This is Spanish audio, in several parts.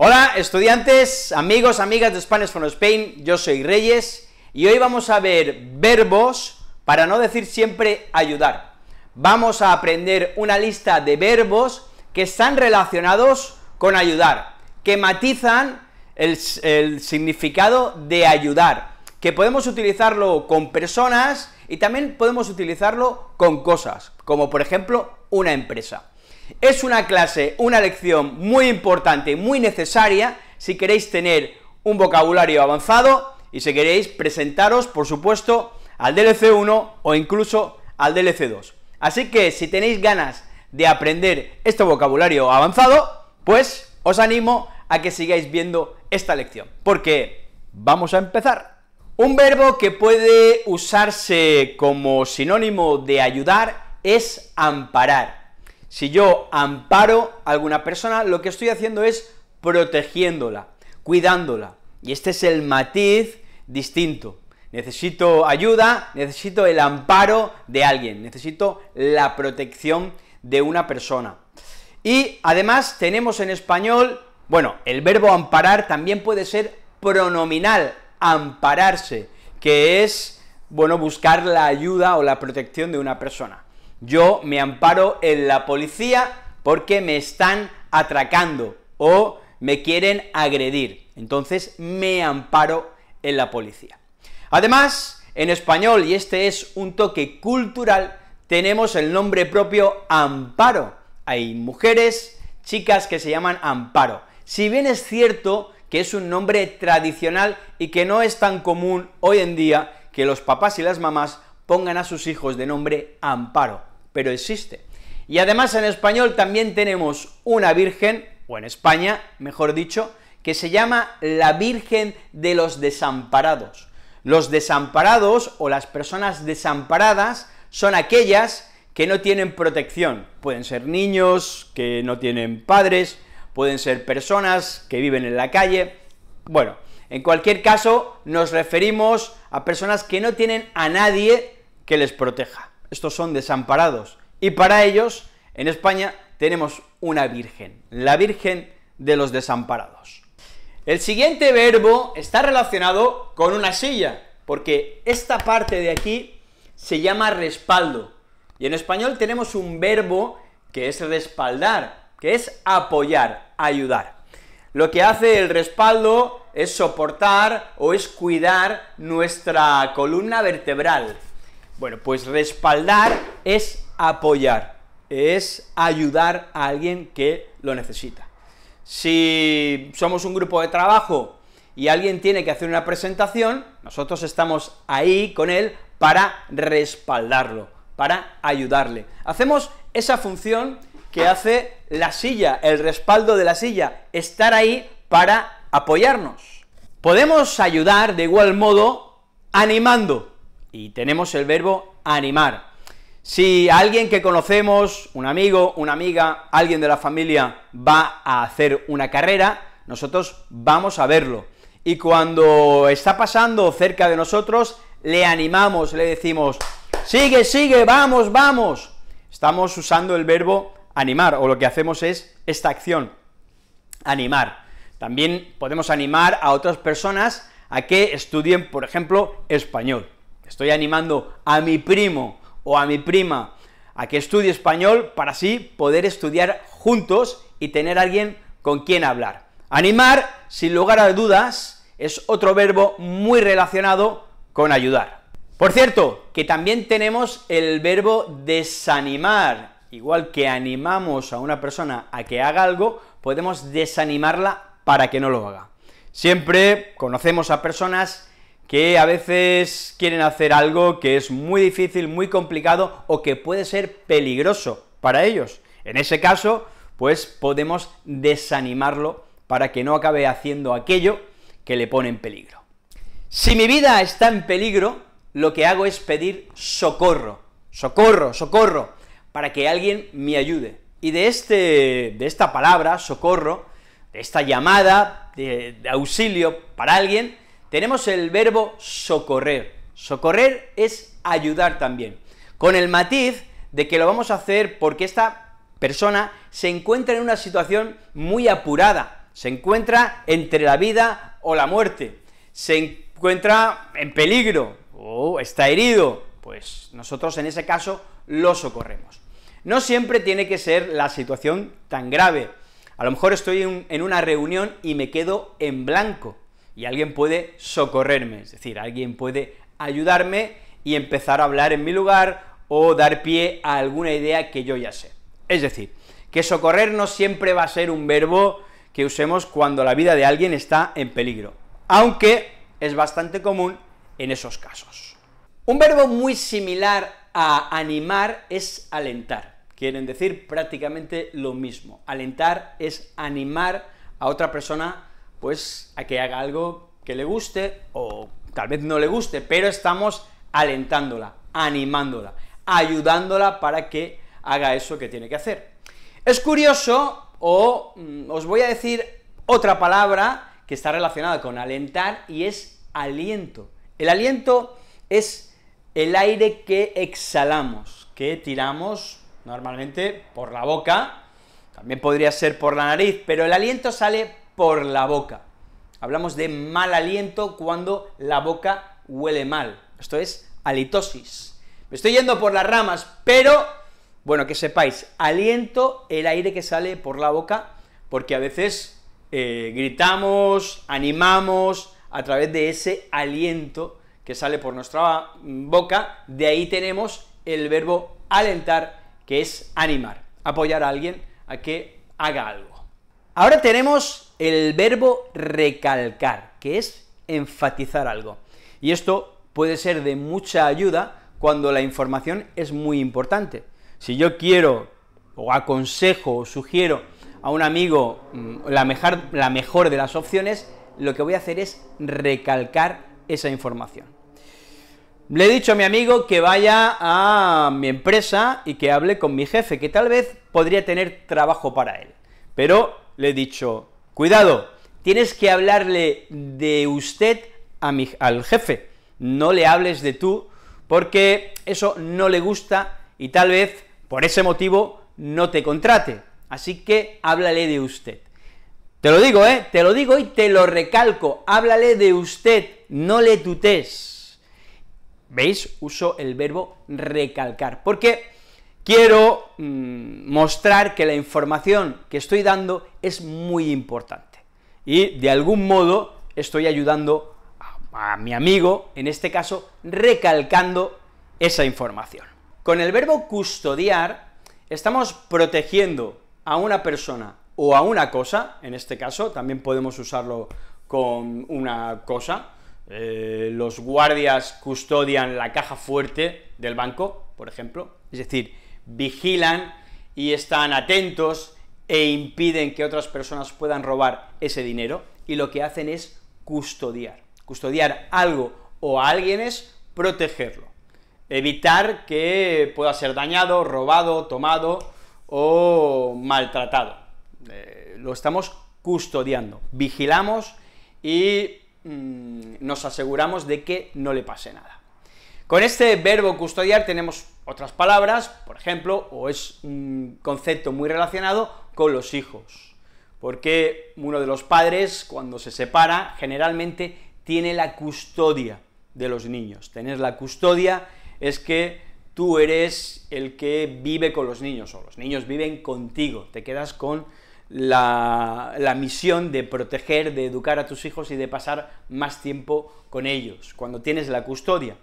Hola estudiantes, amigos, amigas de Spanish from Spain, yo soy Reyes y hoy vamos a ver verbos para no decir siempre ayudar. Vamos a aprender una lista de verbos que están relacionados con ayudar, que matizan el significado de ayudar, que podemos utilizarlo con personas y también podemos utilizarlo con cosas, como por ejemplo una empresa. Es una clase, una lección muy importante, muy necesaria si queréis tener un vocabulario avanzado y si queréis presentaros, por supuesto, al DLC 1 o incluso al DLC 2. Así que si tenéis ganas de aprender este vocabulario avanzado, pues os animo a que sigáis viendo esta lección, porque vamos a empezar. Un verbo que puede usarse como sinónimo de ayudar es amparar. Si yo amparo a alguna persona, lo que estoy haciendo es protegiéndola, cuidándola. Y este es el matiz distinto. Necesito ayuda, necesito el amparo de alguien, necesito la protección de una persona. Y además tenemos en español, bueno, el verbo amparar también puede ser pronominal, ampararse, que es, bueno, buscar la ayuda o la protección de una persona yo me amparo en la policía porque me están atracando o me quieren agredir. Entonces me amparo en la policía. Además, en español, y este es un toque cultural, tenemos el nombre propio amparo. Hay mujeres, chicas que se llaman amparo. Si bien es cierto que es un nombre tradicional y que no es tan común hoy en día que los papás y las mamás pongan a sus hijos de nombre amparo pero existe. Y además en español también tenemos una Virgen, o en España, mejor dicho, que se llama la Virgen de los Desamparados. Los desamparados o las personas desamparadas son aquellas que no tienen protección. Pueden ser niños que no tienen padres, pueden ser personas que viven en la calle. Bueno, en cualquier caso nos referimos a personas que no tienen a nadie que les proteja estos son desamparados. Y para ellos, en España, tenemos una Virgen, la Virgen de los Desamparados. El siguiente verbo está relacionado con una silla, porque esta parte de aquí se llama respaldo. Y en español tenemos un verbo que es respaldar, que es apoyar, ayudar. Lo que hace el respaldo es soportar o es cuidar nuestra columna vertebral, bueno, pues respaldar es apoyar, es ayudar a alguien que lo necesita. Si somos un grupo de trabajo y alguien tiene que hacer una presentación, nosotros estamos ahí con él para respaldarlo, para ayudarle. Hacemos esa función que hace la silla, el respaldo de la silla, estar ahí para apoyarnos. Podemos ayudar de igual modo animando, y tenemos el verbo animar. Si alguien que conocemos, un amigo, una amiga, alguien de la familia va a hacer una carrera, nosotros vamos a verlo. Y cuando está pasando cerca de nosotros, le animamos, le decimos, sigue, sigue, vamos, vamos. Estamos usando el verbo animar, o lo que hacemos es esta acción, animar. También podemos animar a otras personas a que estudien, por ejemplo, español. Estoy animando a mi primo o a mi prima a que estudie español para así poder estudiar juntos y tener alguien con quien hablar. Animar, sin lugar a dudas, es otro verbo muy relacionado con ayudar. Por cierto, que también tenemos el verbo desanimar. Igual que animamos a una persona a que haga algo, podemos desanimarla para que no lo haga. Siempre conocemos a personas que a veces quieren hacer algo que es muy difícil, muy complicado o que puede ser peligroso para ellos. En ese caso, pues podemos desanimarlo para que no acabe haciendo aquello que le pone en peligro. Si mi vida está en peligro, lo que hago es pedir socorro, socorro, socorro, para que alguien me ayude. Y de, este, de esta palabra, socorro, de esta llamada de auxilio para alguien, tenemos el verbo socorrer. Socorrer es ayudar también, con el matiz de que lo vamos a hacer porque esta persona se encuentra en una situación muy apurada, se encuentra entre la vida o la muerte, se encuentra en peligro o está herido, pues nosotros en ese caso lo socorremos. No siempre tiene que ser la situación tan grave. A lo mejor estoy en una reunión y me quedo en blanco, y alguien puede socorrerme, es decir, alguien puede ayudarme y empezar a hablar en mi lugar o dar pie a alguna idea que yo ya sé. Es decir, que socorrer no siempre va a ser un verbo que usemos cuando la vida de alguien está en peligro, aunque es bastante común en esos casos. Un verbo muy similar a animar es alentar, quieren decir prácticamente lo mismo. Alentar es animar a otra persona pues a que haga algo que le guste o tal vez no le guste, pero estamos alentándola, animándola, ayudándola para que haga eso que tiene que hacer. Es curioso, o mm, os voy a decir otra palabra que está relacionada con alentar y es aliento. El aliento es el aire que exhalamos, que tiramos normalmente por la boca, también podría ser por la nariz, pero el aliento sale por la boca. Hablamos de mal aliento cuando la boca huele mal. Esto es halitosis. Me estoy yendo por las ramas, pero bueno, que sepáis, aliento el aire que sale por la boca, porque a veces eh, gritamos, animamos a través de ese aliento que sale por nuestra boca, de ahí tenemos el verbo alentar, que es animar, apoyar a alguien a que haga algo. Ahora tenemos el verbo recalcar, que es enfatizar algo. Y esto puede ser de mucha ayuda cuando la información es muy importante. Si yo quiero o aconsejo o sugiero a un amigo mm, la mejor, la mejor de las opciones, lo que voy a hacer es recalcar esa información. Le he dicho a mi amigo que vaya a mi empresa y que hable con mi jefe, que tal vez podría tener trabajo para él. Pero le he dicho, Cuidado, tienes que hablarle de usted a al jefe, no le hables de tú, porque eso no le gusta y tal vez por ese motivo no te contrate. Así que háblale de usted. Te lo digo, ¿eh? Te lo digo y te lo recalco. Háblale de usted, no le tutes. ¿Veis? Uso el verbo recalcar, porque quiero mm, mostrar que la información que estoy dando es muy importante y de algún modo estoy ayudando a, mi amigo, en este caso, recalcando esa información. Con el verbo custodiar estamos protegiendo a una persona o a una cosa, en este caso también podemos usarlo con una cosa, eh, los guardias custodian la caja fuerte del banco, por ejemplo, es decir, vigilan y están atentos e impiden que otras personas puedan robar ese dinero y lo que hacen es custodiar. Custodiar algo o a alguien es protegerlo, evitar que pueda ser dañado, robado, tomado o maltratado. Eh, lo estamos custodiando, vigilamos y mm, nos aseguramos de que no le pase nada. Con este verbo custodiar tenemos otras palabras, por ejemplo, o es un concepto muy relacionado con los hijos, porque uno de los padres, cuando se separa, generalmente tiene la custodia de los niños. Tener la custodia es que tú eres el que vive con los niños, o los niños viven contigo, te quedas con la, la, misión de proteger, de educar a tus hijos y de pasar más tiempo con ellos, cuando tienes la custodia.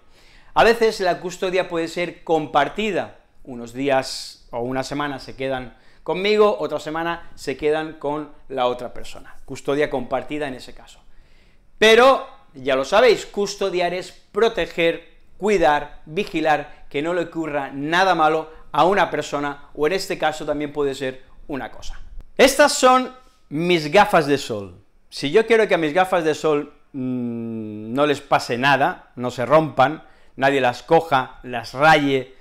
A veces la custodia puede ser compartida, unos días o una semana se quedan conmigo, otra semana se quedan con la otra persona, custodia compartida en ese caso. Pero, ya lo sabéis, custodiar es proteger, cuidar, vigilar, que no le ocurra nada malo a una persona, o en este caso también puede ser una cosa. Estas son mis gafas de sol. Si yo quiero que a mis gafas de sol mm, no les pase nada, no se rompan, nadie las coja, las raye.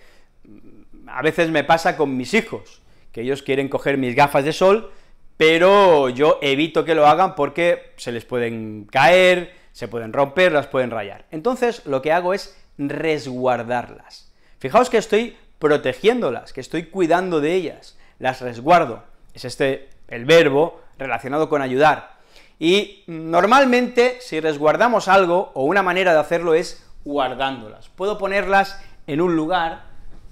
A veces me pasa con mis hijos, que ellos quieren coger mis gafas de sol, pero yo evito que lo hagan porque se les pueden caer, se pueden romper, las pueden rayar. Entonces lo que hago es resguardarlas. Fijaos que estoy protegiéndolas, que estoy cuidando de ellas, las resguardo. Es este el verbo relacionado con ayudar. Y normalmente si resguardamos algo o una manera de hacerlo es guardándolas. Puedo ponerlas en un lugar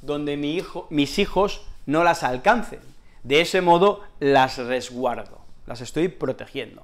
donde mi hijo, mis hijos no las alcancen. De ese modo las resguardo, las estoy protegiendo.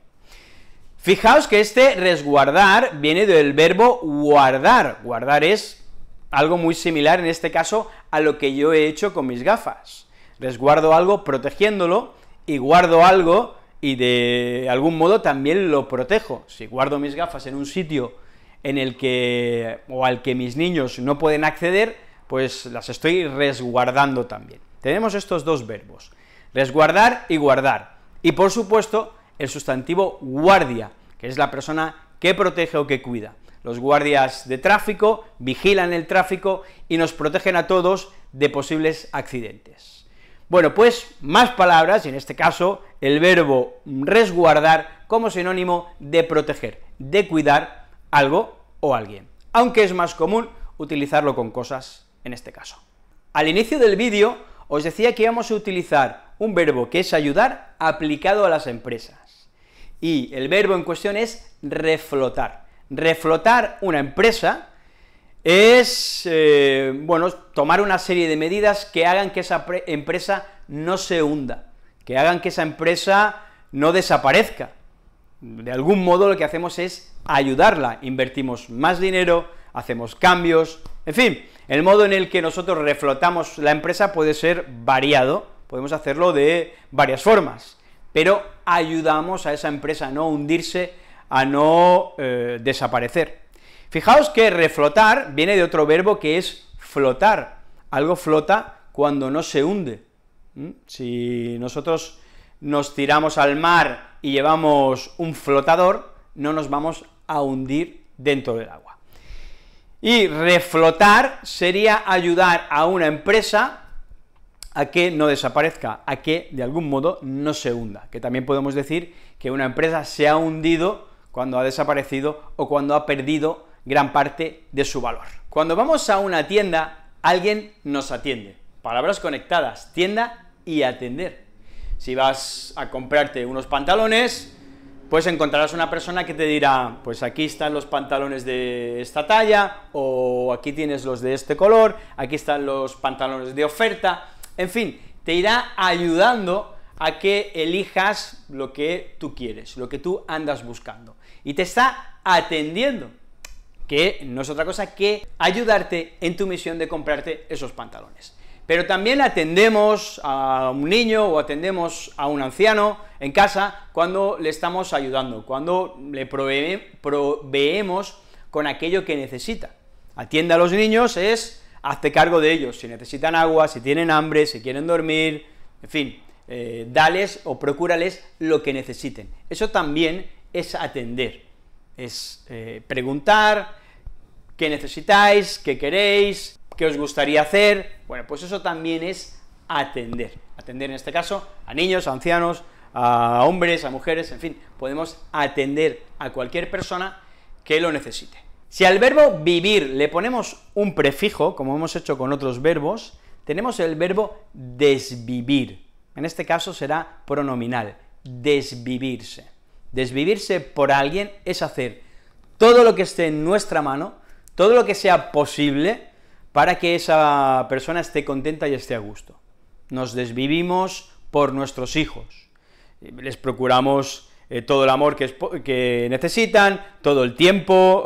Fijaos que este resguardar viene del verbo guardar. Guardar es algo muy similar en este caso a lo que yo he hecho con mis gafas. Resguardo algo protegiéndolo y guardo algo y de algún modo también lo protejo. Si guardo mis gafas en un sitio en el que o al que mis niños no pueden acceder, pues las estoy resguardando también. Tenemos estos dos verbos, resguardar y guardar. Y por supuesto, el sustantivo guardia, que es la persona que protege o que cuida. Los guardias de tráfico vigilan el tráfico y nos protegen a todos de posibles accidentes. Bueno, pues más palabras, y en este caso el verbo resguardar como sinónimo de proteger, de cuidar algo o alguien, aunque es más común utilizarlo con cosas en este caso. Al inicio del vídeo os decía que íbamos a utilizar un verbo que es ayudar aplicado a las empresas. Y el verbo en cuestión es reflotar. Reflotar una empresa es, eh, bueno, tomar una serie de medidas que hagan que esa empresa no se hunda, que hagan que esa empresa no desaparezca, de algún modo lo que hacemos es ayudarla, invertimos más dinero, hacemos cambios, en fin, el modo en el que nosotros reflotamos la empresa puede ser variado, podemos hacerlo de varias formas, pero ayudamos a esa empresa a no hundirse, a no eh, desaparecer. Fijaos que reflotar viene de otro verbo que es flotar, algo flota cuando no se hunde. Si nosotros nos tiramos al mar y llevamos un flotador, no nos vamos a hundir dentro del agua. Y reflotar sería ayudar a una empresa a que no desaparezca, a que de algún modo no se hunda, que también podemos decir que una empresa se ha hundido cuando ha desaparecido o cuando ha perdido gran parte de su valor. Cuando vamos a una tienda, alguien nos atiende. Palabras conectadas, tienda y atender. Si vas a comprarte unos pantalones, pues encontrarás una persona que te dirá, pues aquí están los pantalones de esta talla, o aquí tienes los de este color, aquí están los pantalones de oferta, en fin, te irá ayudando a que elijas lo que tú quieres, lo que tú andas buscando. Y te está atendiendo, que no es otra cosa que ayudarte en tu misión de comprarte esos pantalones pero también atendemos a un niño o atendemos a un anciano en casa cuando le estamos ayudando, cuando le proveemos con aquello que necesita. Atienda a los niños es hazte cargo de ellos, si necesitan agua, si tienen hambre, si quieren dormir, en fin, eh, dales o procúrales lo que necesiten. Eso también es atender, es eh, preguntar qué necesitáis, qué queréis, qué os gustaría hacer. Bueno, pues eso también es atender. Atender en este caso a niños, a ancianos, a hombres, a mujeres, en fin, podemos atender a cualquier persona que lo necesite. Si al verbo vivir le ponemos un prefijo, como hemos hecho con otros verbos, tenemos el verbo desvivir. En este caso será pronominal, desvivirse. Desvivirse por alguien es hacer todo lo que esté en nuestra mano, todo lo que sea posible para que esa persona esté contenta y esté a gusto. Nos desvivimos por nuestros hijos, les procuramos eh, todo el amor que, necesitan, todo el tiempo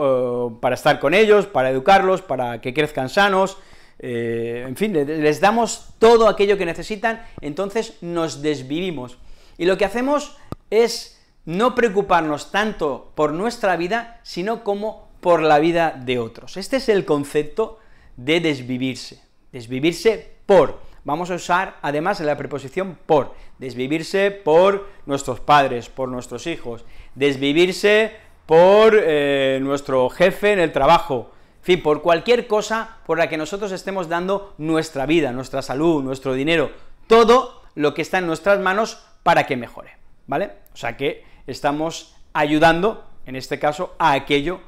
eh, para estar con ellos, para educarlos, para que crezcan sanos, eh, en fin, les damos todo aquello que necesitan, entonces nos desvivimos. Y lo que hacemos es no preocuparnos tanto por nuestra vida, sino como por la vida de otros. Este es el concepto de desvivirse. Desvivirse por. Vamos a usar además la preposición por. Desvivirse por nuestros padres, por nuestros hijos. Desvivirse por eh, nuestro jefe en el trabajo. En fin, por cualquier cosa por la que nosotros estemos dando nuestra vida, nuestra salud, nuestro dinero, todo lo que está en nuestras manos para que mejore, ¿vale? O sea que estamos ayudando, en este caso, a aquello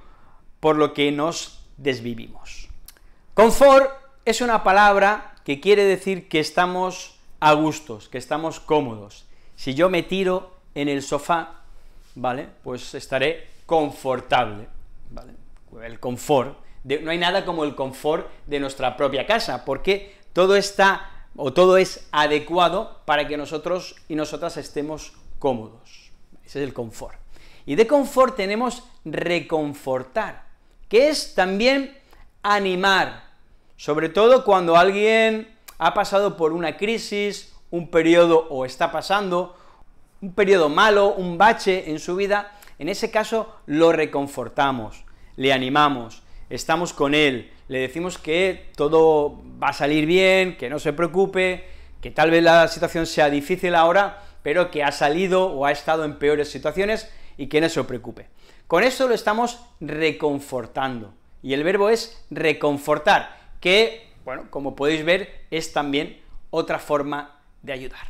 por lo que nos desvivimos. Confort es una palabra que quiere decir que estamos a gustos, que estamos cómodos. Si yo me tiro en el sofá, ¿vale? Pues estaré confortable, ¿vale? El confort. no hay nada como el confort de nuestra propia casa, porque todo está o todo es adecuado para que nosotros y nosotras estemos cómodos. Ese es el confort. Y de confort tenemos reconfortar, que es también animar, sobre todo cuando alguien ha pasado por una crisis, un periodo o está pasando, un periodo malo, un bache en su vida, en ese caso lo reconfortamos, le animamos, estamos con él, le decimos que todo va a salir bien, que no se preocupe, que tal vez la situación sea difícil ahora, pero que ha salido o ha estado en peores situaciones y que no se preocupe. Con eso lo estamos reconfortando. Y el verbo es reconfortar que, bueno, como podéis ver, es también otra forma de ayudar.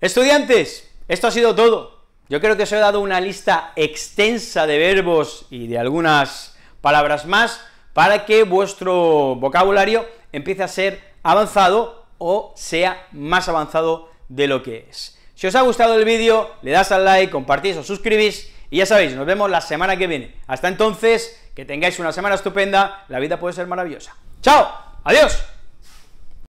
Estudiantes, esto ha sido todo. Yo creo que os he dado una lista extensa de verbos y de algunas palabras más para que vuestro vocabulario empiece a ser avanzado o sea más avanzado de lo que es. Si os ha gustado el vídeo, le das al like, compartís o suscribís, y ya sabéis, nos vemos la semana que viene. Hasta entonces, que tengáis una semana estupenda, la vida puede ser maravillosa. ¡Chao! Adiós.